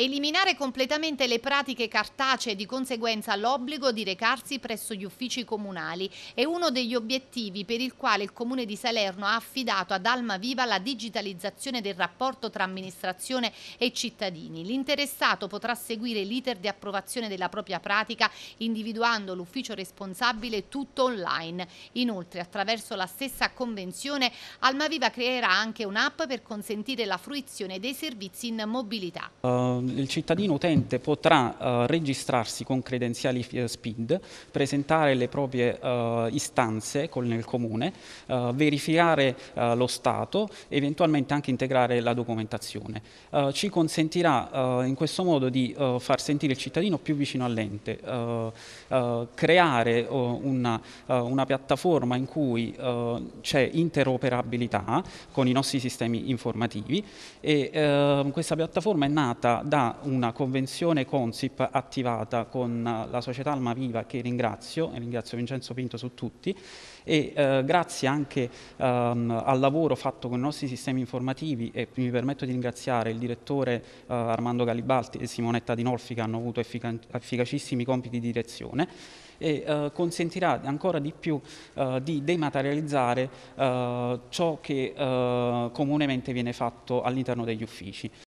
Eliminare completamente le pratiche cartacee e di conseguenza l'obbligo di recarsi presso gli uffici comunali è uno degli obiettivi per il quale il Comune di Salerno ha affidato ad Alma Viva la digitalizzazione del rapporto tra amministrazione e cittadini. L'interessato potrà seguire l'iter di approvazione della propria pratica individuando l'ufficio responsabile tutto online. Inoltre attraverso la stessa convenzione Alma Viva creerà anche un'app per consentire la fruizione dei servizi in mobilità. Um il cittadino utente potrà eh, registrarsi con credenziali eh, SPID, presentare le proprie eh, istanze con il comune, verificare lo stato, eventualmente anche integrare la documentazione. ci consentirà in questo modo di far sentire il cittadino più vicino all'ente, creare una, una, piattaforma in cui c'è interoperabilità con i nostri sistemi informativi e questa piattaforma è nata da da una convenzione Consip attivata con eh, la società Alma Viva che ringrazio, e ringrazio Vincenzo Pinto su tutti, e eh, grazie anche ehm, al lavoro fatto con i nostri sistemi informativi e mi permetto di ringraziare il direttore eh, Armando Galibaldi e Simonetta Di Nolfi che hanno avuto effica efficacissimi compiti di direzione e eh, consentirà ancora di più eh, di dematerializzare eh, ciò che comunemente viene fatto all'interno degli uffici.